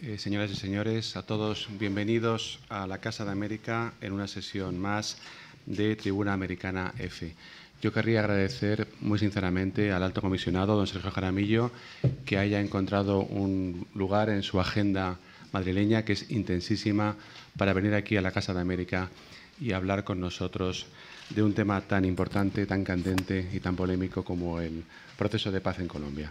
Eh, señoras y señores, a todos bienvenidos a la Casa de América en una sesión más de Tribuna Americana F. Yo querría agradecer muy sinceramente al alto comisionado, don Sergio Jaramillo, que haya encontrado un lugar en su agenda madrileña, que es intensísima, para venir aquí a la Casa de América y hablar con nosotros de un tema tan importante, tan candente y tan polémico como el proceso de paz en Colombia.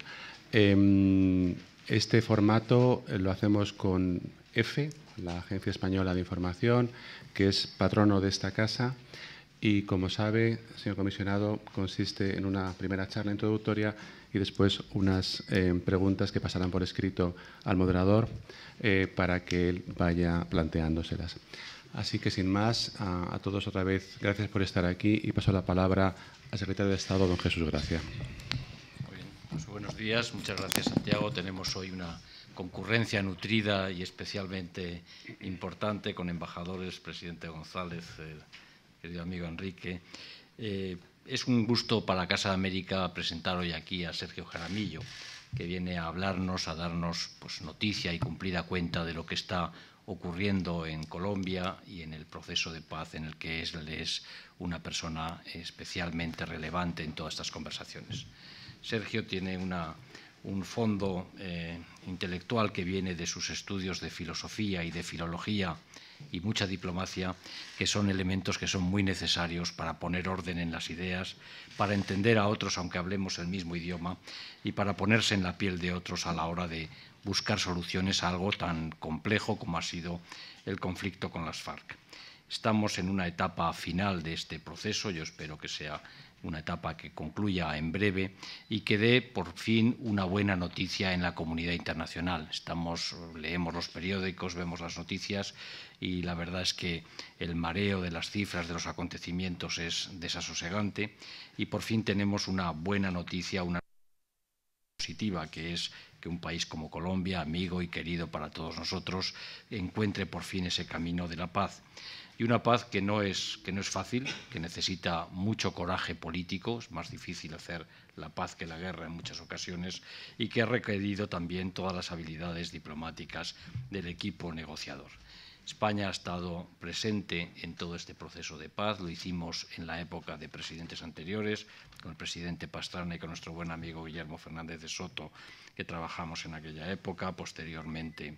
Em, este formato eh, lo hacemos con EFE, la Agencia Española de Información, que es patrono de esta casa. Y como sabe, señor comisionado, consiste en una primera charla introductoria y después unas eh, preguntas que pasarán por escrito al moderador eh, para que él vaya planteándoselas. Así que sin más, a, a, todos otra vez, gracias por estar aquí y paso la palabra al secretario de Estado, don Jesús Gracia. Pues buenos días, muchas gracias Santiago. Tenemos hoy una concurrencia nutrida y especialmente importante con embajadores, presidente González, querido amigo Enrique. Eh, es un gusto para Casa de América presentar hoy aquí a Sergio Jaramillo, que viene a hablarnos, a darnos pues, noticia y cumplida cuenta de lo que está ocurriendo en Colombia y en el proceso de paz en el que él es una persona especialmente relevante en todas estas conversaciones. Sergio tiene un fondo eh, intelectual que viene de sus estudios de filosofía y de filología y mucha diplomacia, que son elementos que son muy necesarios para poner orden en las ideas, para entender a otros aunque hablemos el mismo idioma y para ponerse en la piel de otros a la hora de buscar soluciones a algo tan complejo como ha sido el conflicto con las FARC. Estamos en una etapa final de este proceso, yo espero que sea una etapa que concluya en breve y que dé por fin una buena noticia en la comunidad internacional. Estamos, leemos los periódicos, vemos las noticias y la verdad es que el mareo de las cifras de los acontecimientos es desasosegante y por fin tenemos una buena noticia, una positiva, que es que un país como Colombia, amigo y querido para todos nosotros, encuentre por fin ese camino de la paz y una paz que no es, que no es fácil, que necesita mucho coraje político, es más difícil hacer la paz que la guerra en muchas ocasiones, y que ha requerido también todas las habilidades diplomáticas del equipo negociador. España ha estado presente en todo este proceso de paz, lo hicimos en la época de presidentes anteriores, con el presidente Pastrana y con nuestro buen amigo Guillermo Fernández de Soto, que trabajamos en aquella época, posteriormente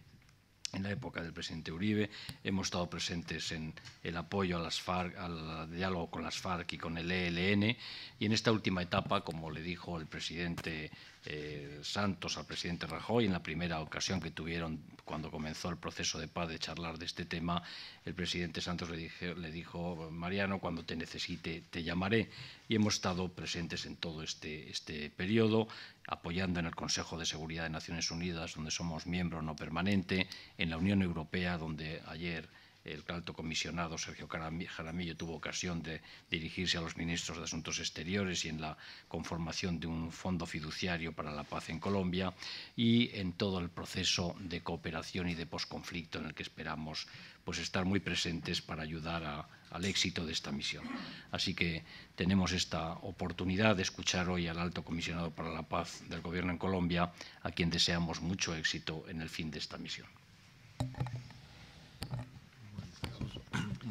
en la época del presidente Uribe, hemos estado presentes en el apoyo a las FARC, al diálogo con las FARC y con el ELN, y en esta última etapa, como le dijo el presidente eh, Santos al presidente Rajoy, en la primera ocasión que tuvieron cuando comenzó el proceso de paz de charlar de este tema, el presidente Santos le, dijo, Mariano, cuando te necesite te llamaré. Y hemos estado presentes en todo este, este periodo, apoyando en el Consejo de Seguridad de Naciones Unidas, donde somos miembro no permanente, en la Unión Europea, donde ayer el alto comisionado Sergio Jaramillo tuvo ocasión de dirigirse a los ministros de Asuntos Exteriores y en la conformación de un fondo fiduciario para la paz en Colombia y en todo el proceso de cooperación y de posconflicto en el que esperamos pues, estar muy presentes para ayudar al éxito de esta misión. Así que tenemos esta oportunidad de escuchar hoy al alto comisionado para la paz del Gobierno en Colombia, a quien deseamos mucho éxito en el fin de esta misión.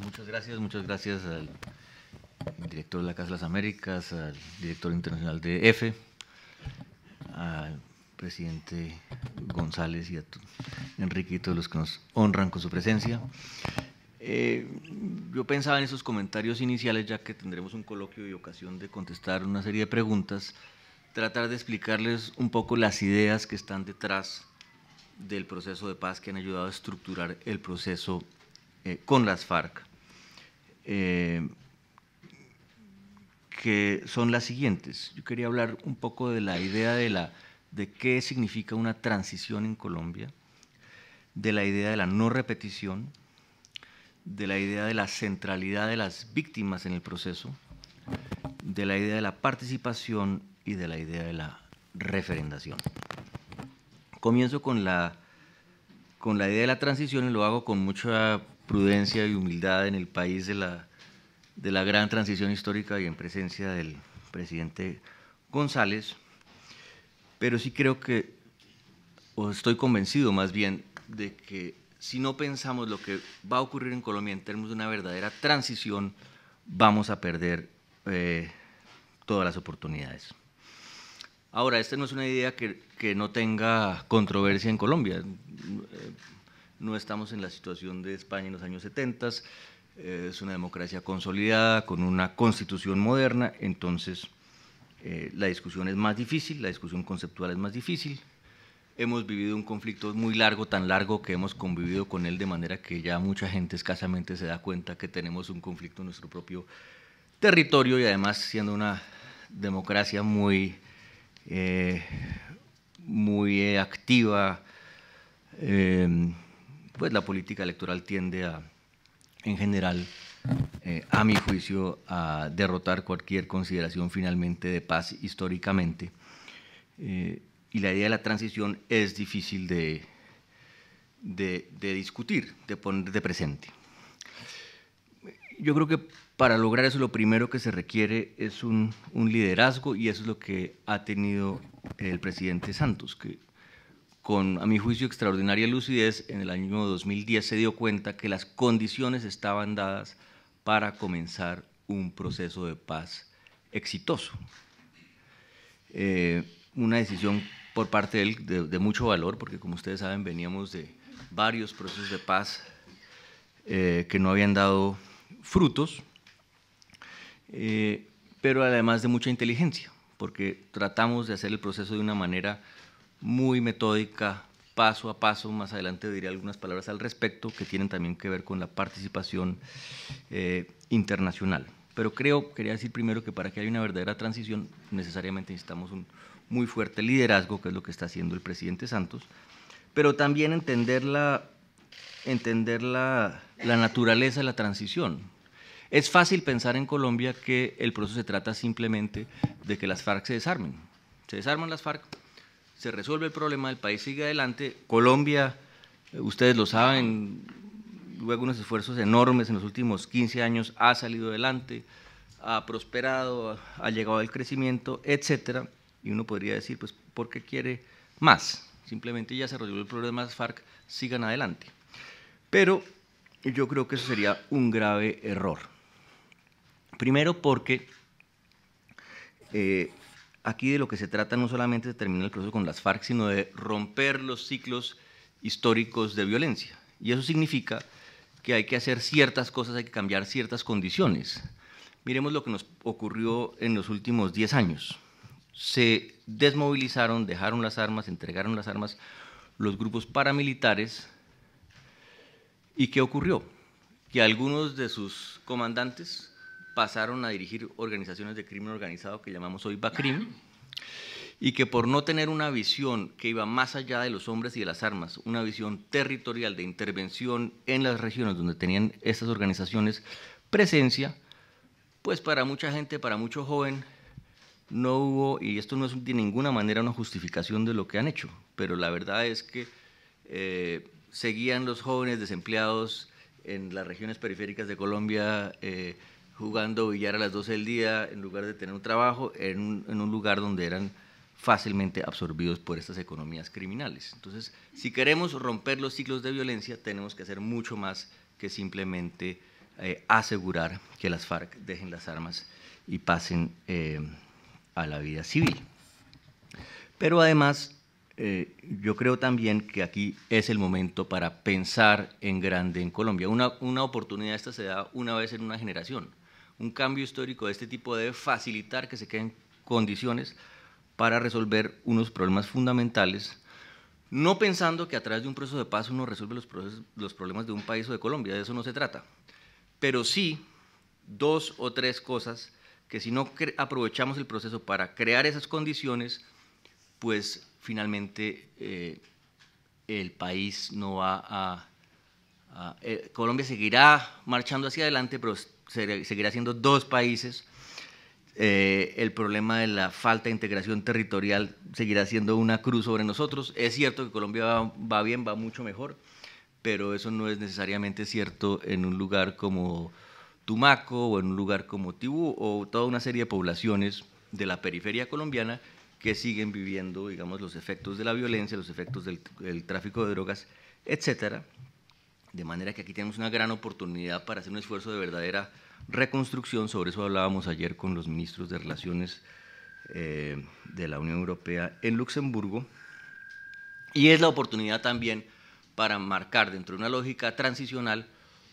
Muchas gracias, muchas gracias al director de la Casa de las Américas, al director internacional de EFE, al presidente González y a Enrique todos los que nos honran con su presencia. Eh, yo pensaba en esos comentarios iniciales, ya que tendremos un coloquio y ocasión de contestar una serie de preguntas, tratar de explicarles un poco las ideas que están detrás del proceso de paz que han ayudado a estructurar el proceso con las FARC, que son las siguientes. Yo quería hablar un poco de la idea de, la, de qué significa una transición en Colombia, de la idea de la no repetición, de la idea de la centralidad de las víctimas en el proceso, de la idea de la participación y de la idea de la referendación. Comienzo con la, con la idea de la transición y lo hago con mucha prudencia y humildad en el país de la, de la gran transición histórica y en presencia del presidente González, pero sí creo que, o estoy convencido más bien, de que si no pensamos lo que va a ocurrir en Colombia en términos de una verdadera transición, vamos a perder eh, todas las oportunidades. Ahora, esta no es una idea que, no tenga controversia en Colombia. Eh, no estamos en la situación de España en los años 70. Eh, es una democracia consolidada, con una constitución moderna, entonces eh, la discusión es más difícil, la discusión conceptual es más difícil. Hemos vivido un conflicto muy largo, tan largo que hemos convivido con él de manera que ya mucha gente escasamente se da cuenta que tenemos un conflicto en nuestro propio territorio y además siendo una democracia muy, eh, muy activa pues la política electoral tiende a, en general, eh, a mi juicio, a derrotar cualquier consideración finalmente de paz históricamente. Eh, y la idea de la transición es difícil de, de, discutir, de poner de presente. Yo creo que para lograr eso lo primero que se requiere es un, liderazgo y eso es lo que ha tenido el presidente Santos, que con, a mi juicio, extraordinaria lucidez, en el año 2010 se dio cuenta que las condiciones estaban dadas para comenzar un proceso de paz exitoso. Eh, una decisión por parte de, él de, mucho valor, porque como ustedes saben veníamos de varios procesos de paz eh, que no habían dado frutos, eh, pero además de mucha inteligencia, porque tratamos de hacer el proceso de una manera muy metódica, paso a paso. Más adelante diré algunas palabras al respecto que tienen también que ver con la participación eh, internacional. Pero creo, quería decir primero que para que haya una verdadera transición necesariamente necesitamos un muy fuerte liderazgo, que es lo que está haciendo el presidente Santos, pero también entender entender la, la naturaleza de la transición. Es fácil pensar en Colombia que el proceso se trata simplemente de que las FARC se desarmen. Se desarman las FARC, se resuelve el problema, el país sigue adelante. Colombia, eh, ustedes lo saben, luego unos esfuerzos enormes en los últimos 15 años, ha salido adelante, ha prosperado, ha llegado al crecimiento, etcétera. Y uno podría decir, pues, ¿por qué quiere más? Simplemente ya se resolvió el problema de las FARC, sigan adelante. Pero yo creo que eso sería un grave error. Primero porque eh, aquí de lo que se trata no solamente de terminar el proceso con las FARC, sino de romper los ciclos históricos de violencia. Y eso significa que hay que hacer ciertas cosas, hay que cambiar ciertas condiciones. Miremos lo que nos ocurrió en los últimos 10 años. Se desmovilizaron, dejaron las armas, entregaron las armas los grupos paramilitares. ¿Y qué ocurrió? Que algunos de sus comandantes pasaron a dirigir organizaciones de crimen organizado que llamamos hoy BACRIM y que por no tener una visión que iba más allá de los hombres y de las armas, una visión territorial de intervención en las regiones donde tenían estas organizaciones presencia, pues para mucha gente, para mucho joven, no hubo, y esto no es de ninguna manera una justificación de lo que han hecho, pero la verdad es que eh, seguían los jóvenes desempleados en las regiones periféricas de Colombia. Eh, jugando billar a las 12 del día en lugar de tener un trabajo en un, lugar donde eran fácilmente absorbidos por estas economías criminales. Entonces, si queremos romper los ciclos de violencia, tenemos que hacer mucho más que simplemente eh, asegurar que las FARC dejen las armas y pasen eh, a la vida civil. Pero además, eh, yo creo también que aquí es el momento para pensar en grande en Colombia. una oportunidad esta se da una vez en una generación un cambio histórico de este tipo debe facilitar que se queden condiciones para resolver unos problemas fundamentales, no pensando que a través de un proceso de paz uno resuelve los, los problemas de un país o de Colombia, de eso no se trata, pero sí dos o tres cosas que si no aprovechamos el proceso para crear esas condiciones, pues finalmente eh, el país no va a, eh, Colombia seguirá marchando hacia adelante, pero seguirá siendo dos países. Eh, el problema de la falta de integración territorial seguirá siendo una cruz sobre nosotros. Es cierto que Colombia va, bien, va mucho mejor, pero eso no es necesariamente cierto en un lugar como Tumaco o en un lugar como Tibú o toda una serie de poblaciones de la periferia colombiana que siguen viviendo, digamos, los efectos de la violencia, los efectos del tráfico de drogas, etcétera, de manera que aquí tenemos una gran oportunidad para hacer un esfuerzo de verdadera reconstrucción. Sobre eso hablábamos ayer con los ministros de Relaciones eh, de la Unión Europea en Luxemburgo. Y es la oportunidad también para marcar dentro de una lógica transicional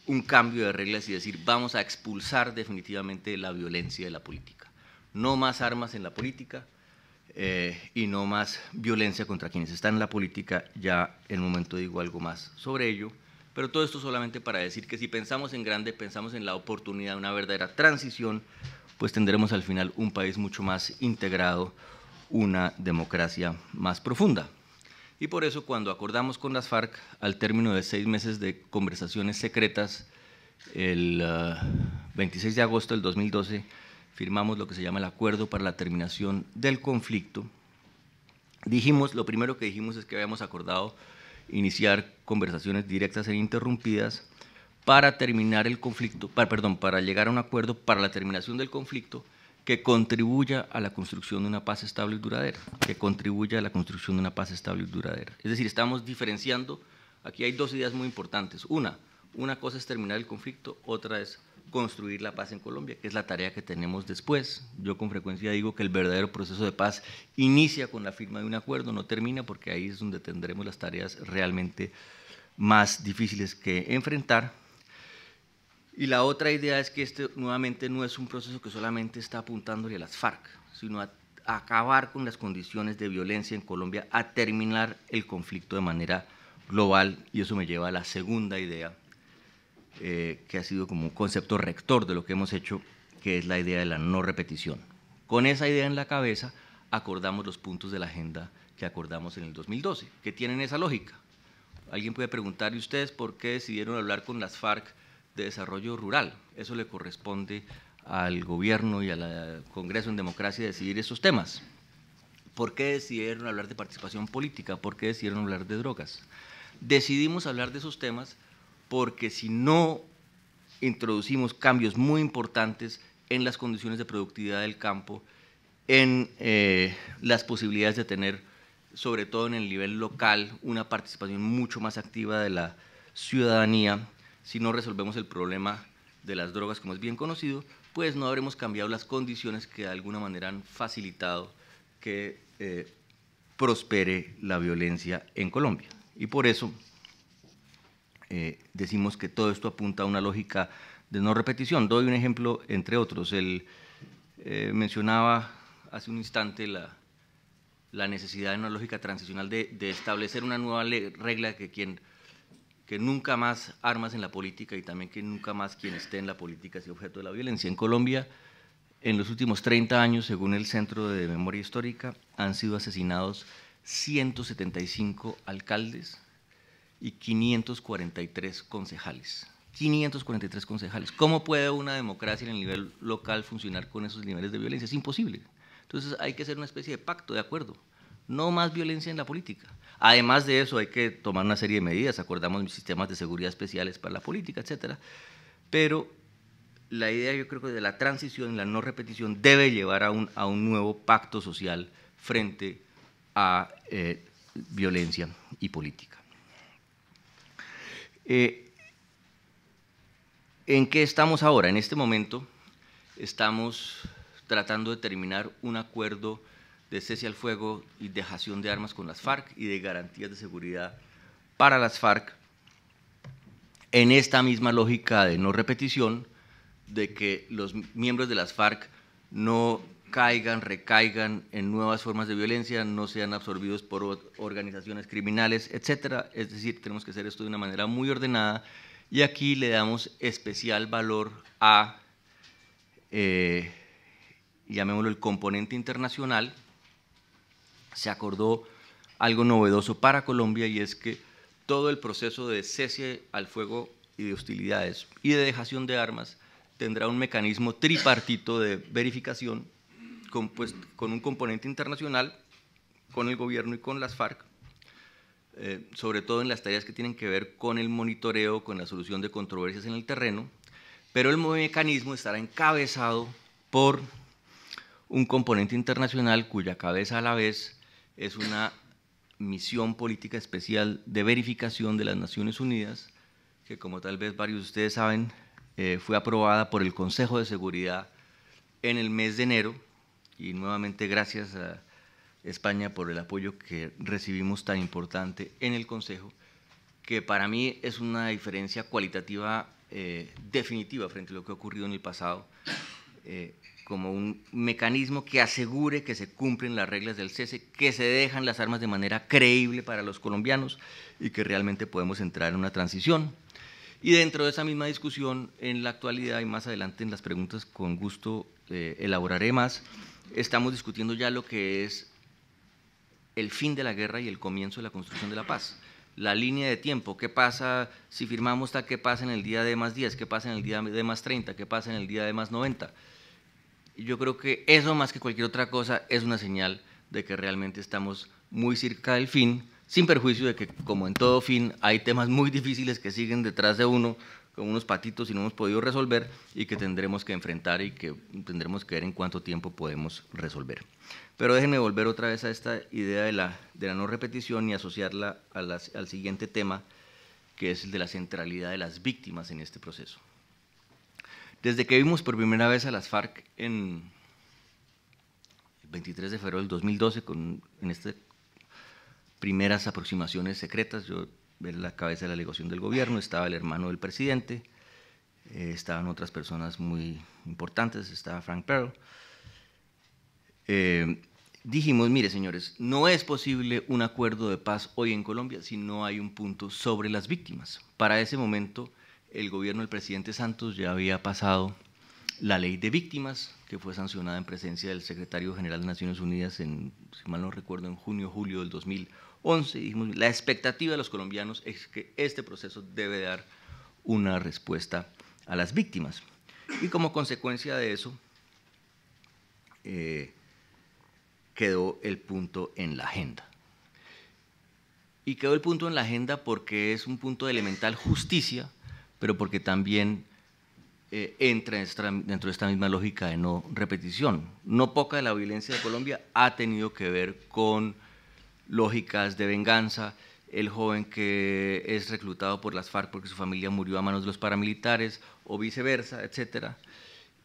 un cambio de reglas y decir vamos a expulsar definitivamente la violencia de la política. No más armas en la política eh, y no más violencia contra quienes están en la política. Ya en un momento digo algo más sobre ello. Pero todo esto solamente para decir que si pensamos en grande, pensamos en la oportunidad de una verdadera transición, pues tendremos al final un país mucho más integrado, una democracia más profunda. Y por eso cuando acordamos con las FARC, al término de seis meses de conversaciones secretas, el 26 eh, de agosto del 2012 firmamos lo que se llama el Acuerdo para la Terminación del Conflicto. Dijimos, lo primero que dijimos es que habíamos acordado iniciar conversaciones directas e interrumpidas para terminar el conflicto, para, perdón, para llegar a un acuerdo para la terminación del conflicto que contribuya a la construcción de una paz estable y duradera, que contribuya a la construcción de una paz estable y duradera. Es decir, estamos diferenciando, aquí hay dos ideas muy importantes. Una, una cosa es terminar el conflicto, otra es construir la paz en Colombia, que es la tarea que tenemos después. Yo con frecuencia digo que el verdadero proceso de paz inicia con la firma de un acuerdo, no termina, porque ahí es donde tendremos las tareas realmente más difíciles que enfrentar. Y la otra idea es que este nuevamente no es un proceso que solamente está apuntándole a las FARC, sino a acabar con las condiciones de violencia en Colombia, a terminar el conflicto de manera global. Y eso me lleva a la segunda idea eh, que ha sido como un concepto rector de lo que hemos hecho, que es la idea de la no repetición. Con esa idea en la cabeza, acordamos los puntos de la agenda que acordamos en el 2012, que tienen esa lógica. Alguien puede preguntar, ¿y ustedes por qué decidieron hablar con las FARC de desarrollo rural? Eso le corresponde al gobierno y al eh, Congreso en democracia decidir esos temas. ¿Por qué decidieron hablar de participación política? ¿Por qué decidieron hablar de drogas? Decidimos hablar de esos temas porque si no introducimos cambios muy importantes en las condiciones de productividad del campo, en eh, las posibilidades de tener, sobre todo en el nivel local, una participación mucho más activa de la ciudadanía, si no resolvemos el problema de las drogas, como es bien conocido, pues no habremos cambiado las condiciones que de alguna manera han facilitado que eh, prospere la violencia en Colombia. Y por eso eh, decimos que todo esto apunta a una lógica de no repetición. Doy un ejemplo, entre otros. él eh, mencionaba hace un instante la, necesidad de una lógica transicional de, establecer una nueva regla que quien que nunca más armas en la política y también que nunca más quien esté en la política sea objeto de la violencia. En Colombia, en los últimos 30 años, según el Centro de Memoria Histórica, han sido asesinados 175 alcaldes, y 543 concejales. 543 concejales. ¿Cómo puede una democracia en el nivel local funcionar con esos niveles de violencia? Es imposible. Entonces hay que hacer una especie de pacto, de acuerdo. No más violencia en la política. Además de eso hay que tomar una serie de medidas. Acordamos sistemas de seguridad especiales para la política, etcétera. Pero la idea yo creo que de la transición, la no repetición, debe llevar a un, nuevo pacto social frente a eh, violencia y política. Eh, ¿En qué estamos ahora? En este momento estamos tratando de terminar un acuerdo de cese al fuego y dejación de armas con las FARC y de garantías de seguridad para las FARC en esta misma lógica de no repetición, de que los miembros de las FARC no caigan, recaigan en nuevas formas de violencia, no sean absorbidos por organizaciones criminales, etcétera. Es decir, tenemos que hacer esto de una manera muy ordenada y aquí le damos especial valor a, eh, llamémoslo, el componente internacional. Se acordó algo novedoso para Colombia y es que todo el proceso de cese al fuego y de hostilidades y de dejación de armas tendrá un mecanismo tripartito de verificación pues, con, un componente internacional, con el gobierno y con las FARC, eh, sobre todo en las tareas que tienen que ver con el monitoreo, con la solución de controversias en el terreno, pero el mecanismo estará encabezado por un componente internacional cuya cabeza a la vez es una misión política especial de verificación de las Naciones Unidas, que como tal vez varios de ustedes saben, eh, fue aprobada por el Consejo de Seguridad en el mes de enero y nuevamente gracias a España por el apoyo que recibimos tan importante en el Consejo, que para mí es una diferencia cualitativa eh, definitiva frente a lo que ha ocurrido en el pasado, eh, como un mecanismo que asegure que se cumplen las reglas del cese, que se dejan las armas de manera creíble para los colombianos y que realmente podemos entrar en una transición. Y dentro de esa misma discusión, en la actualidad y más adelante en las preguntas, con gusto eh, elaboraré más estamos discutiendo ya lo que es el fin de la guerra y el comienzo de la construcción de la paz. La línea de tiempo, qué pasa si firmamos qué pasa en el día de más 10, qué pasa en el día de más 30, qué pasa en el día de más 90. Yo creo que eso más que cualquier otra cosa es una señal de que realmente estamos muy cerca del fin, sin perjuicio de que como en todo fin hay temas muy difíciles que siguen detrás de uno con unos patitos y no hemos podido resolver y que tendremos que enfrentar y que tendremos que ver en cuánto tiempo podemos resolver. Pero déjenme volver otra vez a esta idea de la, de la no repetición y asociarla a al siguiente tema, que es el de la centralidad de las víctimas en este proceso. Desde que vimos por primera vez a las FARC en el 23 de febrero del 2012, con, en estas primeras aproximaciones secretas, yo ver la cabeza de la delegación del gobierno, estaba el hermano del presidente, eh, estaban otras personas muy importantes, estaba Frank Perl. Eh, dijimos, mire señores, no es posible un acuerdo de paz hoy en Colombia si no hay un punto sobre las víctimas. Para ese momento el gobierno del presidente Santos ya había pasado la ley de víctimas, que fue sancionada en presencia del secretario general de Naciones Unidas en, si mal no recuerdo, en junio, julio del 2000 11 dijimos, la expectativa de los colombianos es que este proceso debe dar una respuesta a las víctimas. Y como consecuencia de eso, eh, quedó el punto en la agenda. Y quedó el punto en la agenda porque es un punto de elemental justicia, pero porque también eh, entra dentro de esta misma lógica de no repetición. No poca de la violencia de Colombia ha tenido que ver con lógicas de venganza, el joven que es reclutado por las FARC porque su familia murió a manos de los paramilitares o viceversa, etcétera.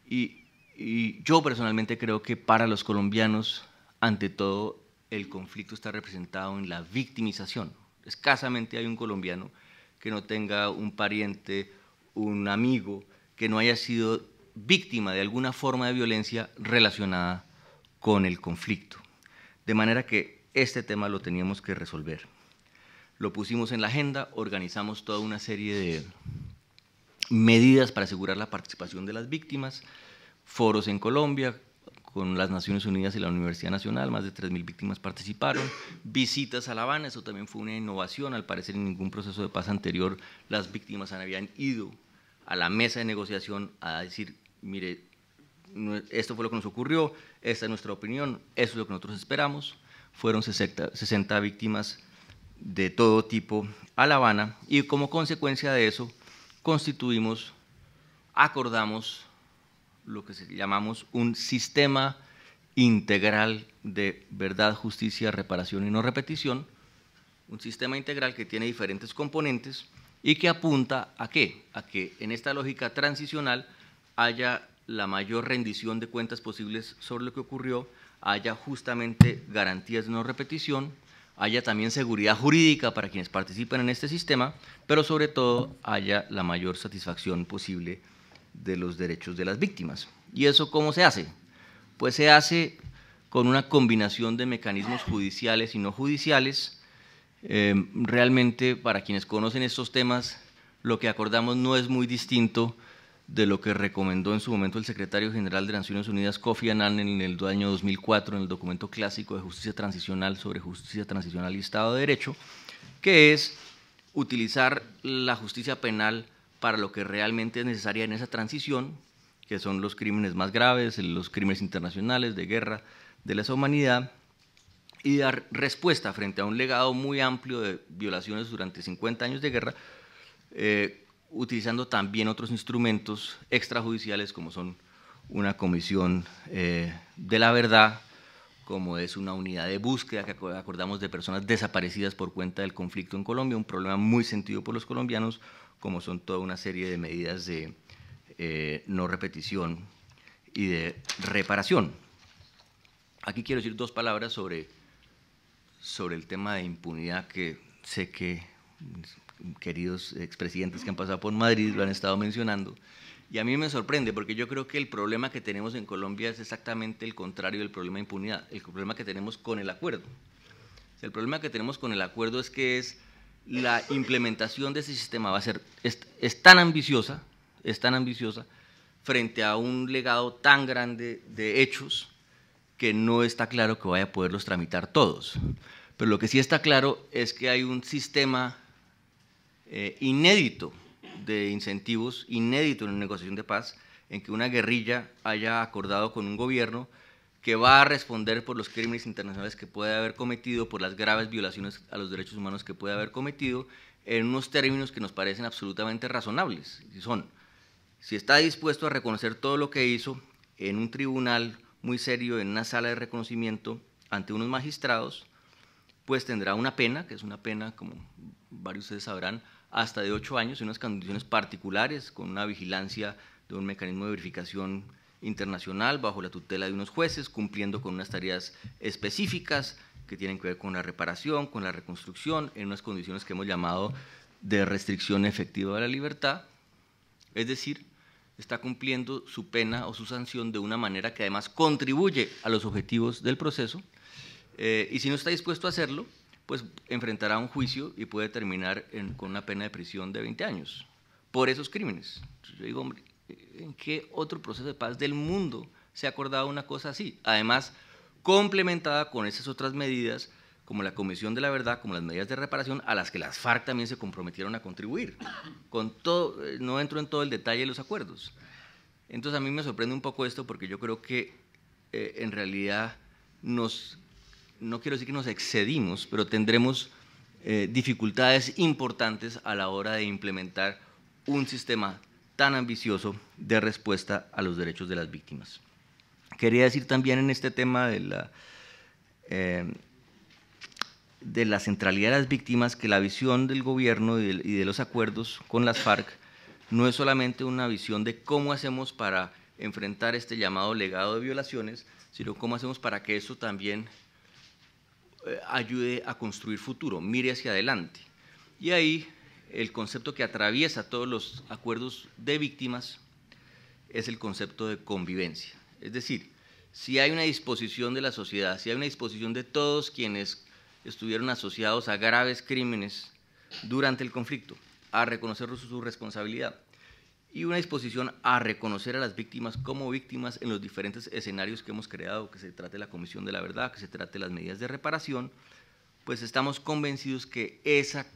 Y, y yo personalmente creo que para los colombianos, ante todo, el conflicto está representado en la victimización. Escasamente hay un colombiano que no tenga un pariente, un amigo, que no haya sido víctima de alguna forma de violencia relacionada con el conflicto. De manera que este tema lo teníamos que resolver. Lo pusimos en la agenda, organizamos toda una serie de medidas para asegurar la participación de las víctimas, foros en Colombia, con las Naciones Unidas y la Universidad Nacional, más de 3.000 víctimas participaron, visitas a La Habana, eso también fue una innovación, al parecer en ningún proceso de paz anterior las víctimas habían ido a la mesa de negociación a decir, mire, esto fue lo que nos ocurrió, esta es nuestra opinión, eso es lo que nosotros esperamos fueron 60, víctimas de todo tipo a La Habana y como consecuencia de eso constituimos, acordamos lo que llamamos un sistema integral de verdad, justicia, reparación y no repetición, un sistema integral que tiene diferentes componentes y que apunta a qué? A que en esta lógica transicional haya la mayor rendición de cuentas posibles sobre lo que ocurrió haya justamente garantías de no repetición, haya también seguridad jurídica para quienes participen en este sistema, pero sobre todo haya la mayor satisfacción posible de los derechos de las víctimas. ¿Y eso cómo se hace? Pues se hace con una combinación de mecanismos judiciales y no judiciales. Eh, realmente, para quienes conocen estos temas, lo que acordamos no es muy distinto de lo que recomendó en su momento el secretario general de Naciones Unidas, Kofi Annan, en el año 2004, en el documento clásico de justicia transicional sobre justicia transicional y Estado de Derecho, que es utilizar la justicia penal para lo que realmente es necesaria en esa transición, que son los crímenes más graves, los crímenes internacionales de guerra, de lesa humanidad, y dar respuesta frente a un legado muy amplio de violaciones durante 50 años de guerra, eh, utilizando también otros instrumentos extrajudiciales como son una comisión eh, de la verdad, como es una unidad de búsqueda que acordamos de personas desaparecidas por cuenta del conflicto en Colombia, un problema muy sentido por los colombianos, como son toda una serie de medidas de eh, no repetición y de reparación. Aquí quiero decir dos palabras sobre, sobre el tema de impunidad que sé que queridos expresidentes que han pasado por Madrid lo han estado mencionando. Y a mí me sorprende porque yo creo que el problema que tenemos en Colombia es exactamente el contrario del problema de impunidad, el problema que tenemos con el acuerdo. El problema que tenemos con el acuerdo es que es la implementación de ese sistema va a ser es, es tan ambiciosa, es tan ambiciosa frente a un legado tan grande de hechos que no está claro que vaya a poderlos tramitar todos. Pero lo que sí está claro es que hay un sistema eh, inédito de incentivos, inédito en una negociación de paz, en que una guerrilla haya acordado con un gobierno que va a responder por los crímenes internacionales que puede haber cometido, por las graves violaciones a los derechos humanos que puede haber cometido, en unos términos que nos parecen absolutamente razonables. Y son, si está dispuesto a reconocer todo lo que hizo en un tribunal muy serio, en una sala de reconocimiento, ante unos magistrados, pues tendrá una pena, que es una pena, como varios de ustedes sabrán, hasta de ocho años en unas condiciones particulares, con una vigilancia de un mecanismo de verificación internacional bajo la tutela de unos jueces, cumpliendo con unas tareas específicas que tienen que ver con la reparación, con la reconstrucción, en unas condiciones que hemos llamado de restricción efectiva de la libertad. Es decir, está cumpliendo su pena o su sanción de una manera que además contribuye a los objetivos del proceso. Eh, y si no está dispuesto a hacerlo, pues enfrentará un juicio y puede terminar con una pena de prisión de 20 años por esos crímenes. Yo digo, hombre, ¿en qué otro proceso de paz del mundo se ha acordado una cosa así? Además, complementada con esas otras medidas, como la Comisión de la Verdad, como las medidas de reparación, a las que las FARC también se comprometieron a contribuir. Eh, no entro en todo el detalle de los acuerdos. Entonces a mí me sorprende un poco esto porque yo creo que eh, en realidad nos no quiero decir que nos excedimos, pero tendremos eh, dificultades importantes a la hora de implementar un sistema tan ambicioso de respuesta a los derechos de las víctimas. Quería decir también en este tema de la, eh, de la centralidad de las víctimas que la visión del gobierno y de, y de los acuerdos con las FARC no es solamente una visión de cómo hacemos para enfrentar este llamado legado de violaciones, sino cómo hacemos para que eso también eh, ayude a construir futuro, mire hacia adelante. Y ahí el concepto que atraviesa todos los acuerdos de víctimas es el concepto de convivencia. Es decir, si hay una disposición de la sociedad, si hay una disposición de todos quienes estuvieron asociados a graves crímenes durante el conflicto, a reconocer su responsabilidad, y una disposición a reconocer a las víctimas como víctimas en los diferentes escenarios que hemos creado, que se trate la Comisión de la Verdad, que se trate las medidas de reparación, pues estamos convencidos que esa,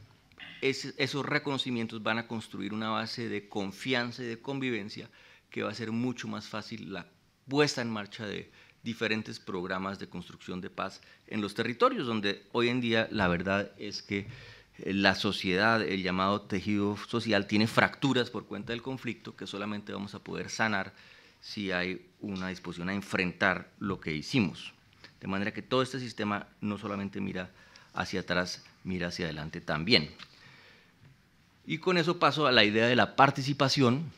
esos reconocimientos van a construir una base de confianza y de convivencia que va a ser mucho más fácil la puesta en marcha de diferentes programas de construcción de paz en los territorios donde hoy en día la verdad es que la sociedad, el llamado tejido social, tiene fracturas por cuenta del conflicto que solamente vamos a poder sanar si hay una disposición a enfrentar lo que hicimos. De manera que todo este sistema no solamente mira hacia atrás, mira hacia adelante también. Y con eso paso a la idea de la participación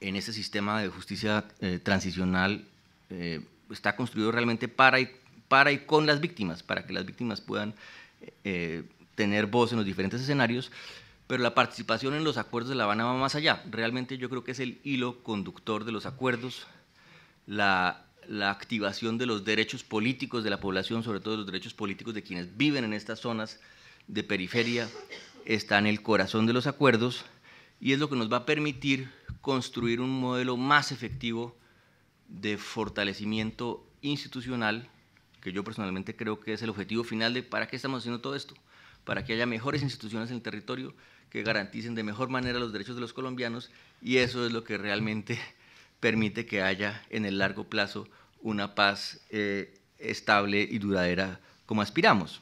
en este sistema de justicia eh, transicional. Eh, está construido realmente para y, para y con las víctimas, para que las víctimas puedan eh, tener voz en los diferentes escenarios, pero la participación en los acuerdos de La Habana va más allá. Realmente yo creo que es el hilo conductor de los acuerdos, la, la activación de los derechos políticos de la población, sobre todo los derechos políticos de quienes viven en estas zonas de periferia, está en el corazón de los acuerdos y es lo que nos va a permitir construir un modelo más efectivo de fortalecimiento institucional, que yo personalmente creo que es el objetivo final de para qué estamos haciendo todo esto para que haya mejores instituciones en el territorio que garanticen de mejor manera los derechos de los colombianos y eso es lo que realmente permite que haya en el largo plazo una paz eh, estable y duradera como aspiramos.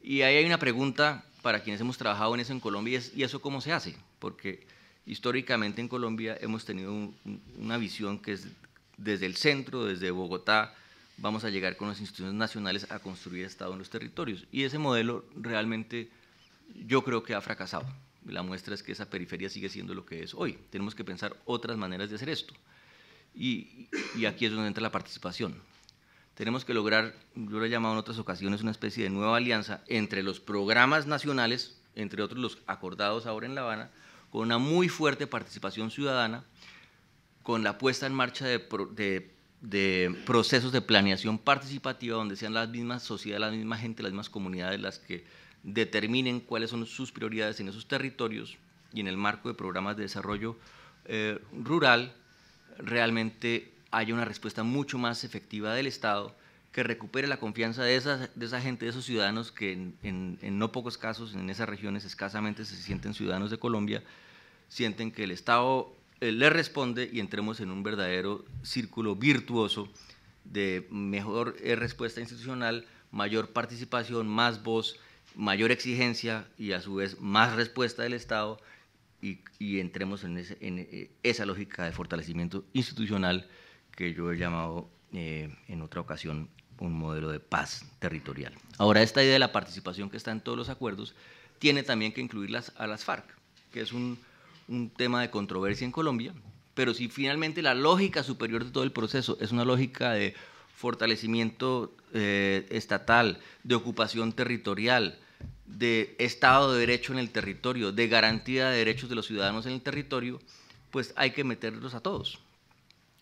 Y ahí hay una pregunta para quienes hemos trabajado en eso en Colombia y, es, eso cómo se hace, porque históricamente en Colombia hemos tenido una visión que es desde el centro, desde Bogotá, vamos a llegar con las instituciones nacionales a construir Estado en los territorios. Y ese modelo realmente yo creo que ha fracasado. La muestra es que esa periferia sigue siendo lo que es hoy. Tenemos que pensar otras maneras de hacer esto. Y, aquí es donde entra la participación. Tenemos que lograr, yo lo he llamado en otras ocasiones, una especie de nueva alianza entre los programas nacionales, entre otros los acordados ahora en La Habana, con una muy fuerte participación ciudadana, con la puesta en marcha de, de de procesos de planeación participativa donde sean las mismas sociedades, la misma gente, las mismas comunidades las que determinen cuáles son sus prioridades en esos territorios y en el marco de programas de desarrollo eh, rural realmente haya una respuesta mucho más efectiva del Estado que recupere la confianza de, de esa gente, de esos ciudadanos que en, en no pocos casos en esas regiones escasamente se sienten ciudadanos de Colombia, sienten que el Estado eh, le responde y entremos en un verdadero círculo virtuoso de mejor eh, respuesta institucional, mayor participación, más voz, mayor exigencia y a su vez más respuesta del Estado y, entremos en, eh, esa lógica de fortalecimiento institucional que yo he llamado en otra ocasión un modelo de paz territorial. Ahora, esta idea de la participación que está en todos los acuerdos tiene también que incluirlas a las FARC, que es un un tema de controversia en Colombia, pero si finalmente la lógica superior de todo el proceso es una lógica de fortalecimiento eh, estatal, de ocupación territorial, de Estado de Derecho en el territorio, de garantía de derechos de los ciudadanos en el territorio, pues hay que meterlos a todos.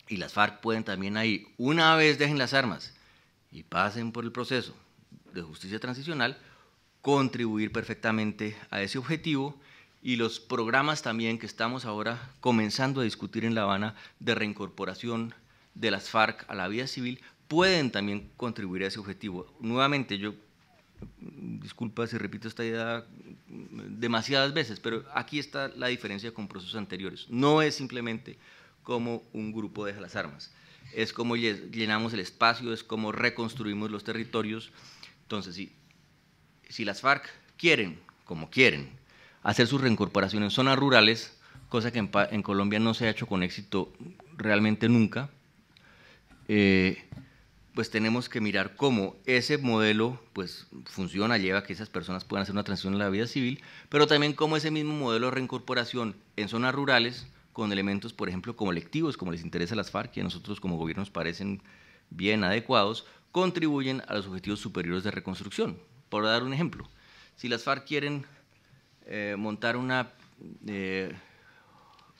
Y las FARC pueden también ahí, una vez dejen las armas y pasen por el proceso de justicia transicional, contribuir perfectamente a ese objetivo y los programas también que estamos ahora comenzando a discutir en La Habana de reincorporación de las FARC a la vida civil pueden también contribuir a ese objetivo. Nuevamente, yo disculpa si repito esta idea demasiadas veces, pero aquí está la diferencia con procesos anteriores. No es simplemente como un grupo deja las armas, es como llenamos el espacio, es como reconstruimos los territorios. Entonces, si, si las FARC quieren, como quieren, hacer su reincorporación en zonas rurales, cosa que en, Colombia no se ha hecho con éxito realmente nunca, eh, pues tenemos que mirar cómo ese modelo pues, funciona, lleva a que esas personas puedan hacer una transición en la vida civil, pero también cómo ese mismo modelo de reincorporación en zonas rurales, con elementos, por ejemplo, colectivos, como les interesa a las FARC, que a nosotros como gobiernos parecen bien adecuados, contribuyen a los objetivos superiores de reconstrucción. Por dar un ejemplo, si las FARC quieren eh, montar una, eh,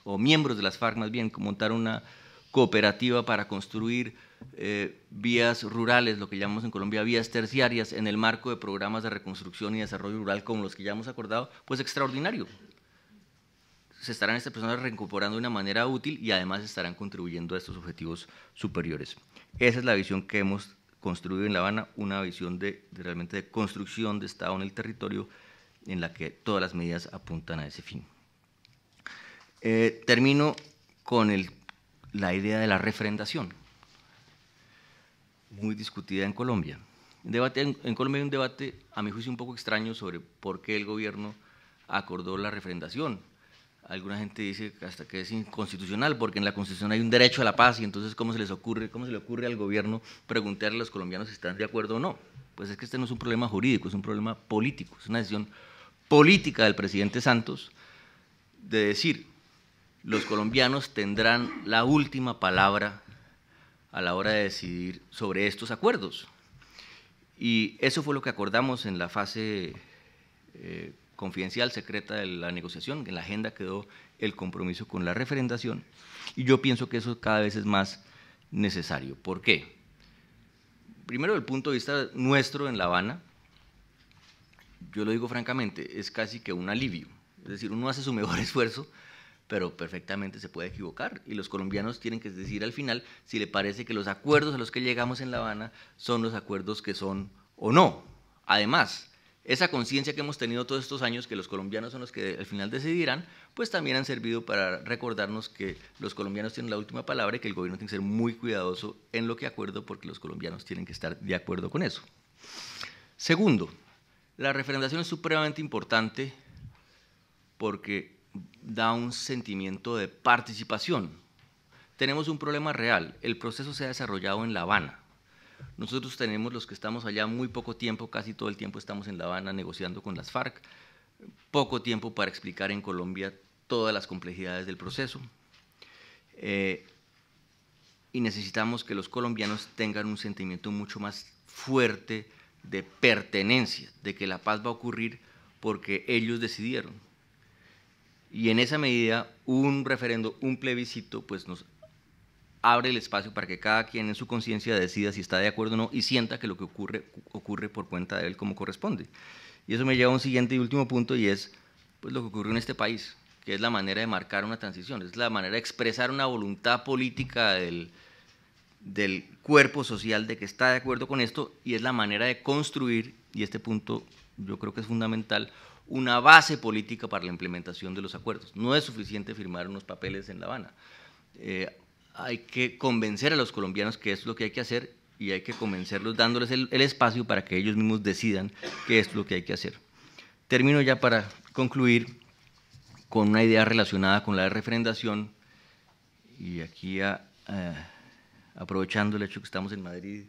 o miembros de las FARC más bien, montar una cooperativa para construir eh, vías rurales, lo que llamamos en Colombia vías terciarias, en el marco de programas de reconstrucción y desarrollo rural como los que ya hemos acordado, pues extraordinario. Se estarán estas personas reincorporando de una manera útil y además estarán contribuyendo a estos objetivos superiores. Esa es la visión que hemos construido en La Habana, una visión de realmente de construcción de Estado en el territorio en la que todas las medidas apuntan a ese fin. Eh, termino con la idea de la refrendación, muy discutida en Colombia. En, debate, en, Colombia hay un debate, a mi juicio, un poco extraño sobre por qué el gobierno acordó la refrendación. Alguna gente dice hasta que es inconstitucional, porque en la Constitución hay un derecho a la paz y entonces cómo se les ocurre, cómo se le ocurre al gobierno preguntarle a los colombianos si están de acuerdo o no. Pues es que este no es un problema jurídico, es un problema político, es una decisión política del presidente Santos de decir, los colombianos tendrán la última palabra a la hora de decidir sobre estos acuerdos. Y eso fue lo que acordamos en la fase eh, confidencial, secreta de la negociación. En la agenda quedó el compromiso con la referendación. Y yo pienso que eso cada vez es más necesario. ¿Por qué? Primero, el punto de vista nuestro en La Habana, yo lo digo francamente, es casi que un alivio. Es decir, uno hace su mejor esfuerzo, pero perfectamente se puede equivocar. Y los colombianos tienen que decir al final si le parece que los acuerdos a los que llegamos en La Habana son los acuerdos que son o no. Además, esa conciencia que hemos tenido todos estos años, que los colombianos son los que al final decidirán, pues también han servido para recordarnos que los colombianos tienen la última palabra y que el gobierno tiene que ser muy cuidadoso en lo que acuerdo, porque los colombianos tienen que estar de acuerdo con eso. Segundo, la referendación es supremamente importante porque da un sentimiento de participación. Tenemos un problema real. El proceso se ha desarrollado en La Habana. Nosotros tenemos, los que estamos allá, muy poco tiempo, casi todo el tiempo estamos en La Habana negociando con las FARC, poco tiempo para explicar en Colombia todas las complejidades del proceso. Eh, y necesitamos que los colombianos tengan un sentimiento mucho más fuerte de pertenencia, de que la paz va a ocurrir porque ellos decidieron. Y en esa medida, un referendo, un plebiscito, pues nos abre el espacio para que cada quien en su conciencia decida si está de acuerdo o no y sienta que lo que ocurre ocurre por cuenta de él como corresponde. Y eso me lleva a un siguiente y último punto y es pues, lo que ocurrió en este país, que es la manera de marcar una transición, es la manera de expresar una voluntad política del, del cuerpo social de que está de acuerdo con esto y es la manera de construir, y este punto yo creo que es fundamental, una base política para la implementación de los acuerdos. No es suficiente firmar unos papeles en La Habana. Eh, hay que convencer a los colombianos que es lo que hay que hacer y hay que convencerlos dándoles el, espacio para que ellos mismos decidan qué es lo que hay que hacer. Termino ya para concluir con una idea relacionada con la referendación y aquí a... Eh, aprovechando el hecho que estamos en Madrid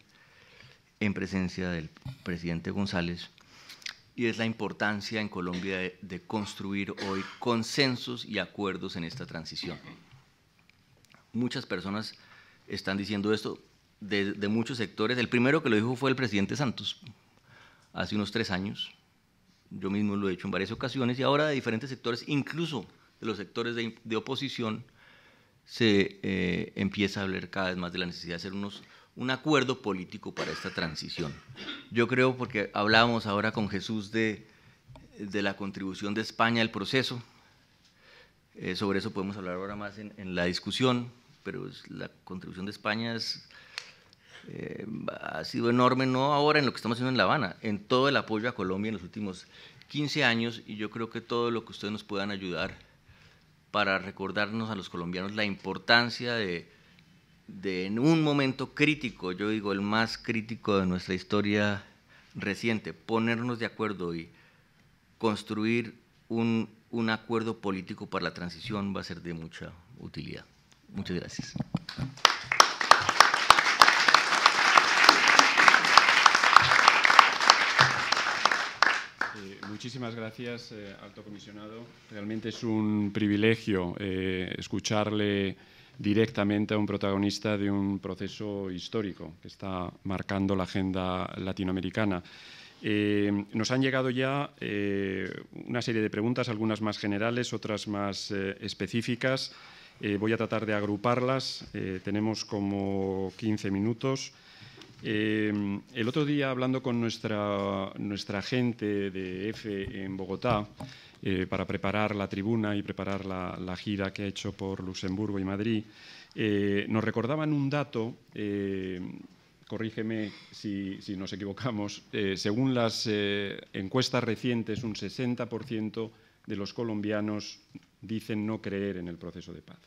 en presencia del presidente González, y es la importancia en Colombia de, construir hoy consensos y acuerdos en esta transición. Muchas personas están diciendo esto de, muchos sectores. El primero que lo dijo fue el presidente Santos, hace unos tres años. Yo mismo lo he hecho en varias ocasiones y ahora de diferentes sectores, incluso de los sectores de oposición, se eh, empieza a hablar cada vez más de la necesidad de hacer unos, un acuerdo político para esta transición. Yo creo, porque hablábamos ahora con Jesús de, la contribución de España al proceso, eh, sobre eso podemos hablar ahora más en, la discusión, pero la contribución de España eh, ha sido enorme, no ahora en lo que estamos haciendo en La Habana, en todo el apoyo a Colombia en los últimos 15 años, y yo creo que todo lo que ustedes nos puedan ayudar para recordarnos a los colombianos la importancia de, en un momento crítico, yo digo el más crítico de nuestra historia reciente, ponernos de acuerdo y construir un, un acuerdo político para la transición va a ser de mucha utilidad. Muchas gracias. Eh, muchísimas gracias, eh, alto comisionado. Realmente es un privilegio eh, escucharle directamente a un protagonista de un proceso histórico que está marcando la agenda latinoamericana. nos han llegado ya una serie de preguntas, algunas más generales, otras más específicas. voy a tratar de agruparlas. tenemos como 15 minutos. Em, el otro día, hablando con nuestra, nuestra gente de EFE en Bogotá, eh, para preparar la tribuna y preparar la, gira que ha hecho por Luxemburgo y Madrid, eh, nos recordaban un dato, eh, corrígeme si, si, nos equivocamos, según las encuestas recientes, un 60% de los colombianos dicen no creer en el proceso de paz.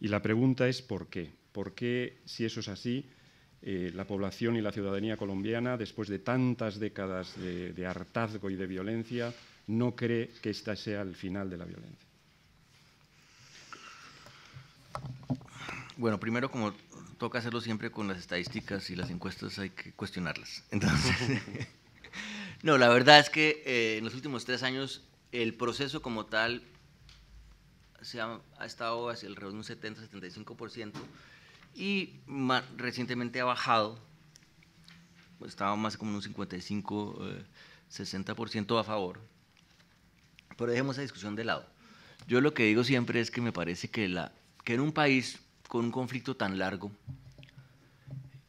Y la pregunta es por qué. ¿Por qué, si eso es así, eh, la población y la ciudadanía colombiana, después de tantas décadas de, hartazgo y de violencia, no cree que este sea el final de la violencia. Bueno, primero, como toca hacerlo siempre con las estadísticas y las encuestas, hay que cuestionarlas. Entonces, no, la verdad es que eh, en los últimos tres años el proceso como tal se ha, ha estado hacia alrededor de un 70-75% y más, recientemente ha bajado, estaba más como en un 55, 60% eh, a favor. Pero dejemos esa discusión de lado. Yo lo que digo siempre es que me parece que, la, que en un país con un conflicto tan largo,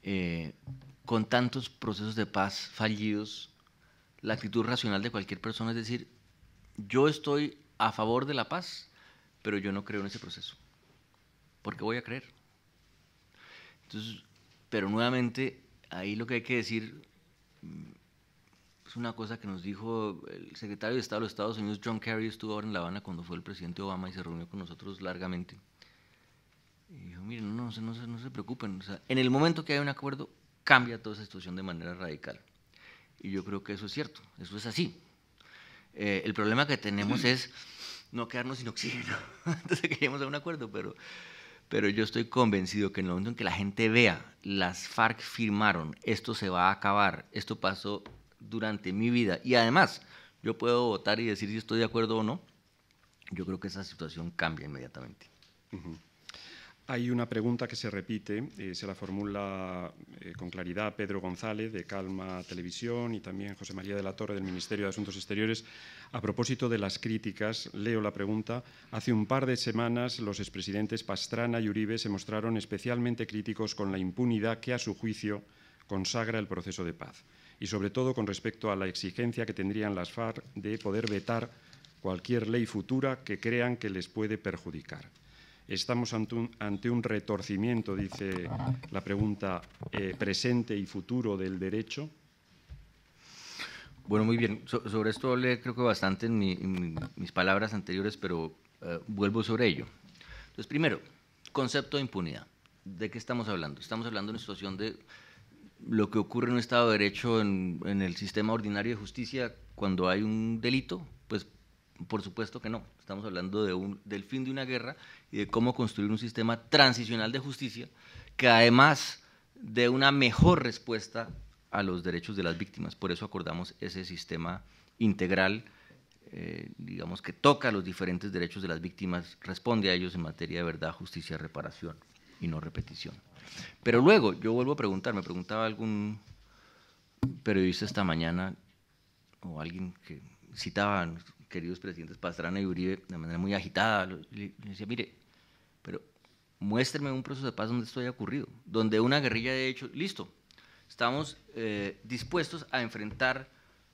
eh, con tantos procesos de paz fallidos, la actitud racional de cualquier persona es decir, yo estoy a favor de la paz, pero yo no creo en ese proceso. ¿Por qué voy a creer? Entonces, pero nuevamente, ahí lo que hay que decir mm, es una cosa que nos dijo el secretario de Estado de los Estados Unidos, John Kerry, estuvo ahora en La Habana cuando fue el presidente Obama y se reunió con nosotros largamente. Y dijo, miren, no, se preocupen, en el momento que hay un acuerdo, cambia toda esa situación de manera radical. Y yo creo que eso es cierto, eso es así. Eh, el problema que tenemos es no quedarnos sin oxígeno entonces queríamos un acuerdo, pero pero yo estoy convencido que en el momento en que la gente vea, las FARC firmaron, esto se va a acabar, esto pasó durante mi vida, y además yo puedo votar y decir si estoy de acuerdo o no, yo creo que esa situación cambia inmediatamente. Hay una pregunta que se repite, eh, se la formula eh, con claridad Pedro González de Calma Televisión y también José María de la Torre del Ministerio de Asuntos Exteriores. A propósito de las críticas, leo la pregunta. Hace un par de semanas los expresidentes Pastrana y Uribe se mostraron especialmente críticos con la impunidad que a su juicio consagra el proceso de paz y sobre todo con respecto a la exigencia que tendrían las FARC de poder vetar cualquier ley futura que crean que les puede perjudicar. Estamos ante un, retorcimiento, dice la pregunta, eh, presente y futuro del derecho. Bueno, muy bien. sobre esto le creo que bastante en, mis palabras anteriores, pero eh, vuelvo sobre ello. Entonces, primero, concepto de impunidad. ¿De qué estamos hablando? Estamos hablando de una situación de lo que ocurre en un Estado de Derecho, en, el sistema ordinario de justicia, cuando hay un delito, pues por supuesto que no. Estamos hablando de un, del fin de una guerra y de cómo construir un sistema transicional de justicia que además dé una mejor respuesta a los derechos de las víctimas. Por eso acordamos ese sistema integral, eh, digamos, que toca los diferentes derechos de las víctimas, responde a ellos en materia de verdad, justicia, reparación y no repetición. Pero luego, yo vuelvo a preguntar, me preguntaba algún periodista esta mañana, o alguien que citaba a los queridos presidentes Pastrana y Uribe de manera muy agitada, le decía, mire, pero muéstreme un proceso de paz donde esto haya ocurrido, donde una guerrilla de hecho, listo, estamos eh, dispuestos a enfrentar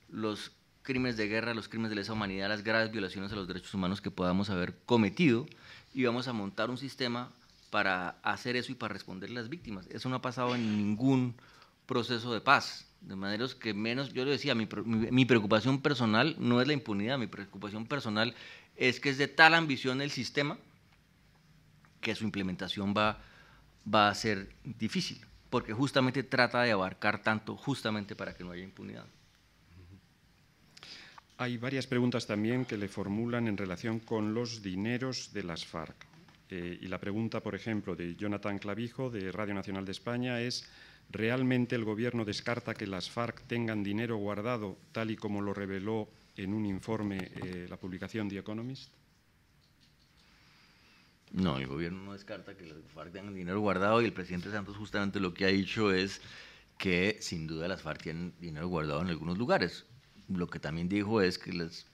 los crímenes de guerra, los crímenes de lesa humanidad, las graves violaciones a los derechos humanos que podamos haber cometido y vamos a montar un sistema para hacer eso y para responder a las víctimas. Eso no ha pasado en ningún proceso de paz. De maneras que menos, yo lo decía, mi, preocupación personal no es la impunidad, mi preocupación personal es que es de tal ambición el sistema que su implementación va, va a ser difícil, porque justamente trata de abarcar tanto justamente para que no haya impunidad. Hay varias preguntas también que le formulan en relación con los dineros de las FARC. Eh, y la pregunta, por ejemplo, de Jonathan Clavijo, de Radio Nacional de España, es ¿realmente el Gobierno descarta que las FARC tengan dinero guardado, tal y como lo reveló en un informe eh, la publicación The Economist? No, el gobierno no descarta que las FARC tengan dinero guardado y el presidente Santos justamente lo que ha dicho es que sin duda las FARC tienen dinero guardado en algunos lugares. Lo que también dijo es que las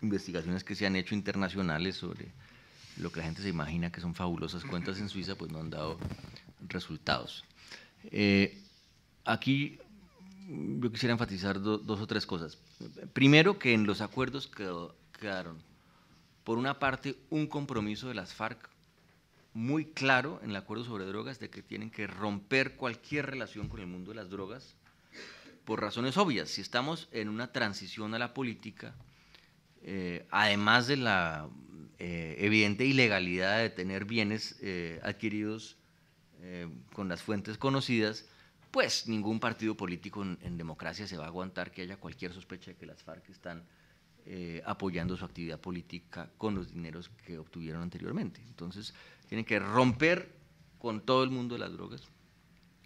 investigaciones que se han hecho internacionales sobre lo que la gente se imagina que son fabulosas cuentas en Suiza, pues no han dado resultados. Eh, aquí yo quisiera enfatizar dos o tres cosas. Primero, que en los acuerdos quedaron, por una parte, un compromiso de las FARC muy claro en el acuerdo sobre drogas de que tienen que romper cualquier relación con el mundo de las drogas por razones obvias. Si estamos en una transición a la política, eh, además de la eh, evidente ilegalidad de tener bienes eh, adquiridos con las fuentes conocidas, pues ningún partido político en, en, democracia se va a aguantar que haya cualquier sospecha de que las FARC están apoyando su actividad política con los dineros que obtuvieron anteriormente. Entonces, tiene que romper con todo el mundo las drogas.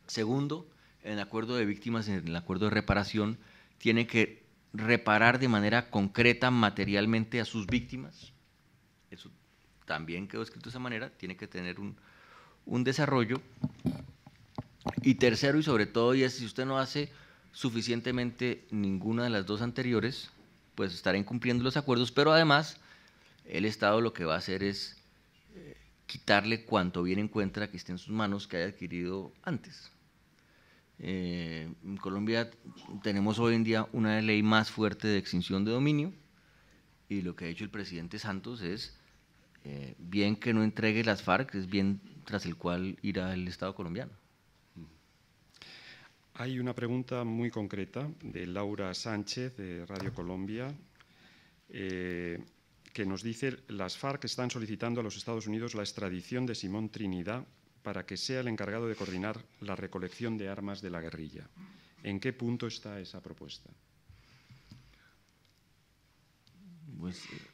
Segundo, en el acuerdo de víctimas, en el acuerdo de reparación, tiene que reparar de manera concreta, materialmente a sus víctimas. Eso también quedó escrito de esa manera, tiene que tener un, un desarrollo. Y tercero y sobre todo, y es si usted no hace suficientemente ninguna de las dos anteriores, pues estará incumpliendo los acuerdos, pero además el Estado lo que va a hacer es quitarle cuanto bien encuentra que esté en sus manos que haya adquirido antes. Eh, en Colombia tenemos hoy en día una ley más fuerte de extinción de dominio y lo que ha hecho el presidente Santos es eh, bien que no entregue las FARC, es bien tras el cual irá el Estado colombiano. Hay una pregunta muy concreta de Laura Sánchez de Radio Colombia. Eh, que nos dice las FARC están solicitando a los Estados Unidos la extradición de Simón Trinidad para que sea el encargado de coordinar la recolección de armas de la guerrilla. ¿En qué punto está esa propuesta? Pues, eh,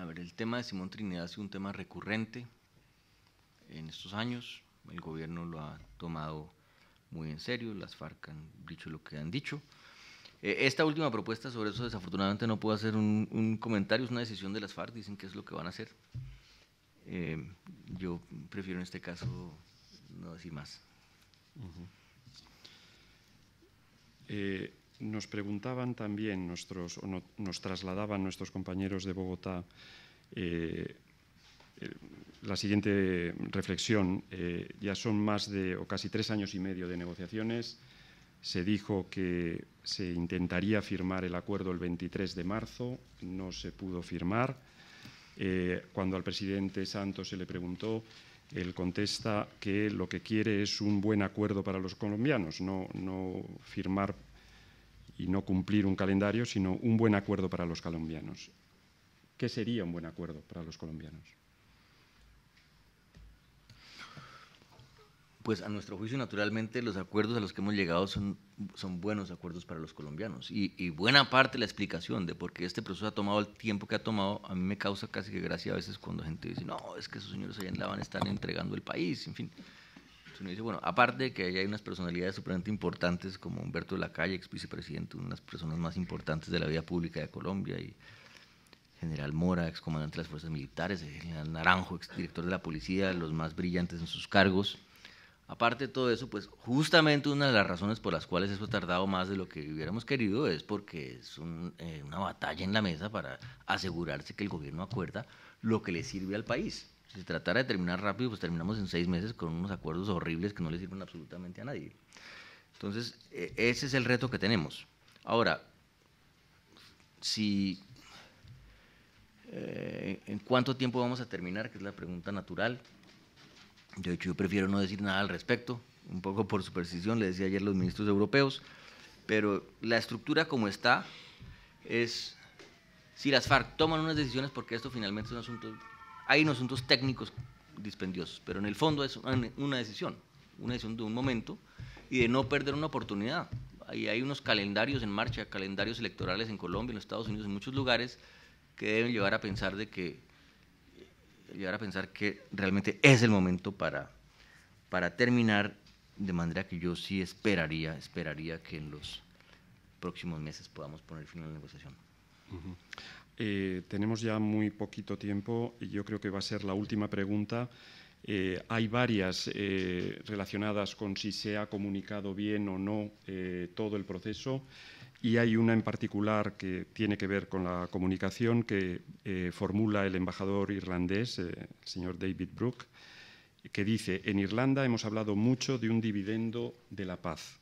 a ver, el tema de Simón Trinidad ha sido un tema recurrente en estos años. El gobierno lo ha tomado muy en serio, las FARC han dicho lo que han dicho. Eh, esta última propuesta sobre eso desafortunadamente no puedo hacer un, comentario, es una decisión de las FARC, dicen que es lo que van a hacer. Eh, yo prefiero en este caso no decir más. Eh, nos preguntaban también nuestros, o nos trasladaban nuestros compañeros de Bogotá la siguiente reflexión. ya son más de, o casi tres años y medio de negociaciones se dijo que se intentaría firmar el acuerdo el 23 de marzo, no se pudo firmar. Eh, cuando al presidente Santos se le preguntó, él contesta que lo que quiere es un buen acuerdo para los colombianos, no, no firmar y no cumplir un calendario, sino un buen acuerdo para los colombianos. ¿Qué sería un buen acuerdo para los colombianos? Pues a nuestro juicio, naturalmente, los acuerdos a los que hemos llegado son, buenos acuerdos para los colombianos. Y, buena parte la explicación de por qué este proceso ha tomado el tiempo que ha tomado, a mí me causa casi que gracia a veces cuando gente dice, no, es que esos señores allá en La van están entregando el país, en fin. bueno, aparte de que hay unas personalidades supremamente importantes como Humberto Lacalle, ex vicepresidente, unas personas más importantes de la vida pública de Colombia, y general Mora, excomandante de las fuerzas militares, general Naranjo, exdirector de la policía, los más brillantes en sus cargos Aparte de todo eso, pues justamente una de las razones por las cuales eso ha tardado más de lo que hubiéramos querido es porque es eh, una batalla en la mesa para asegurarse que el gobierno acuerda lo que le sirve al país. Si se tratara de terminar rápido, pues terminamos en seis meses con unos acuerdos horribles que no le sirven absolutamente a nadie. Entonces, e, ese es el reto que tenemos. Ahora, si... Eh, ¿En cuánto tiempo vamos a terminar? Que es la pregunta natural. De hecho, yo prefiero no decir nada al respecto, un poco por superstición, le decía ayer los ministros europeos, pero la estructura como está es, si las FARC toman unas decisiones, porque esto finalmente es un asunto, hay unos asuntos técnicos dispendiosos, pero en el fondo es una decisión, una decisión de un momento y de no perder una oportunidad. Ahí hay unos calendarios en marcha, calendarios electorales en Colombia, en los Estados Unidos, en muchos lugares, que deben llevar a pensar de que y a pensar que realmente es el momento para, para terminar, de manera que yo sí esperaría, esperaría que en los próximos meses podamos poner fin a la negociación. Eh, tenemos ya muy poquito tiempo y yo creo que va a ser la última pregunta. Eh, hay varias eh, relacionadas con si se ha comunicado bien o no todo el proceso y hay una en particular que tiene que ver con la comunicación que eh, formula el embajador irlandés, eh, el señor David Brooke, que dice, en Irlanda hemos hablado mucho de un dividendo de la paz.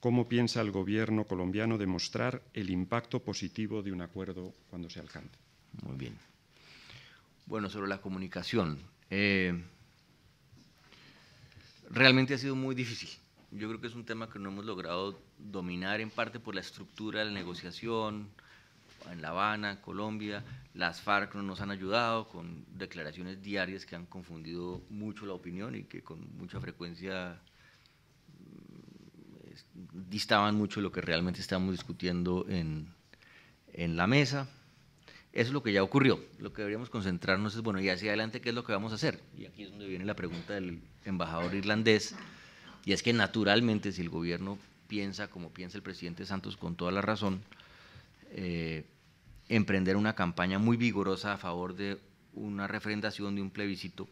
¿Cómo piensa el gobierno colombiano demostrar el impacto positivo de un acuerdo cuando se alcance? Muy bien. Bueno, sobre la comunicación. Eh, realmente ha sido muy difícil. Yo creo que es un tema que no hemos logrado dominar en parte por la estructura de la negociación en La Habana, Colombia. Las FARC nos han ayudado con declaraciones diarias que han confundido mucho la opinión y que con mucha frecuencia mm, distaban mucho de lo que realmente estamos discutiendo en, en la mesa. Eso es lo que ya ocurrió. Lo que deberíamos concentrarnos es, bueno, y hacia adelante, ¿qué es lo que vamos a hacer? Y aquí es donde viene la pregunta del embajador irlandés. Y es que naturalmente si el gobierno piensa, como piensa el presidente Santos con toda la razón, eh, emprender una campaña muy vigorosa a favor de una refrendación de un plebiscito,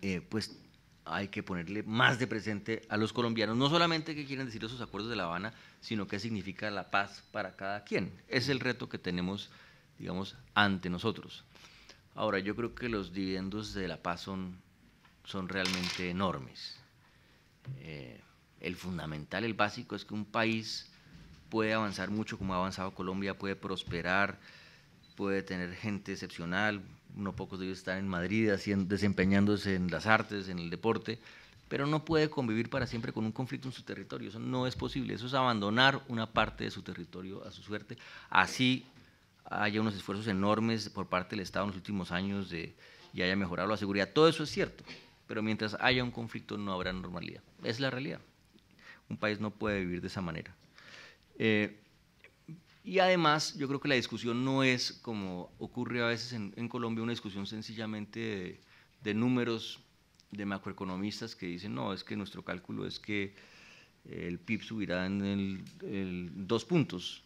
eh, pues hay que ponerle más de presente a los colombianos, no solamente qué quieren decir esos acuerdos de La Habana, sino qué significa la paz para cada quien. Es el reto que tenemos, digamos, ante nosotros. Ahora, yo creo que los dividendos de la paz son, son realmente enormes. Eh, el fundamental, el básico es que un país puede avanzar mucho como ha avanzado Colombia, puede prosperar, puede tener gente excepcional, no pocos de ellos están en Madrid desempeñándose en las artes, en el deporte, pero no puede convivir para siempre con un conflicto en su territorio, eso no es posible, eso es abandonar una parte de su territorio a su suerte, así haya unos esfuerzos enormes por parte del Estado en los últimos años de, y haya mejorado la seguridad, todo eso es cierto, pero mientras haya un conflicto no habrá normalidad, es la realidad. Un país no puede vivir de esa manera. Eh, y además, yo creo que la discusión no es, como ocurre a veces en, Colombia, una discusión sencillamente de, números de macroeconomistas que dicen, no, es que nuestro cálculo es que eh, el PIB subirá en el, dos puntos,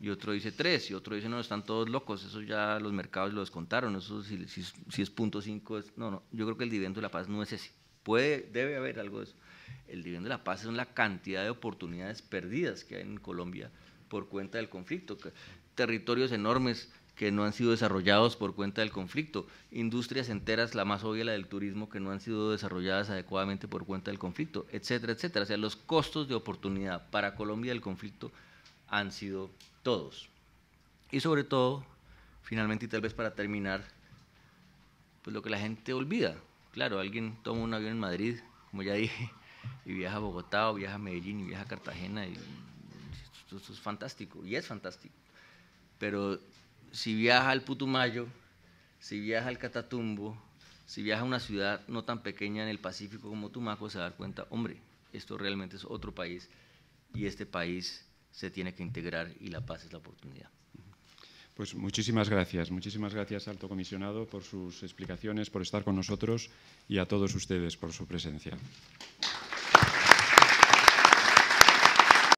y otro dice tres, y otro dice, no, están todos locos, eso ya los mercados lo descontaron, eso si, es punto cinco, es, no, no, yo creo que el dividendo de la paz no es ese, puede, debe haber algo de eso, el dividendo de la paz es la cantidad de oportunidades perdidas que hay en Colombia por cuenta del conflicto. Territorios enormes que no han sido desarrollados por cuenta del conflicto, industrias enteras, la más obvia la del turismo, que no han sido desarrolladas adecuadamente por cuenta del conflicto, etcétera, etcétera. O sea, los costos de oportunidad para Colombia del conflicto han sido todos. Y sobre todo, finalmente y tal vez para terminar, pues lo que la gente olvida. Claro, alguien toma un avión en Madrid, como ya dije, y viaja a Bogotá o viaja a Medellín y viaja a Cartagena. Y, esto, es fantástico y es fantástico. Pero si viaja al Putumayo, si viaja al Catatumbo, si viaja a una ciudad no tan pequeña en el Pacífico como Tumaco, se da cuenta, hombre, esto realmente es otro país y este país se tiene que integrar y la paz es la oportunidad. Pues muchísimas gracias, muchísimas gracias alto comisionado por sus explicaciones, por estar con nosotros y a todos ustedes por su presencia.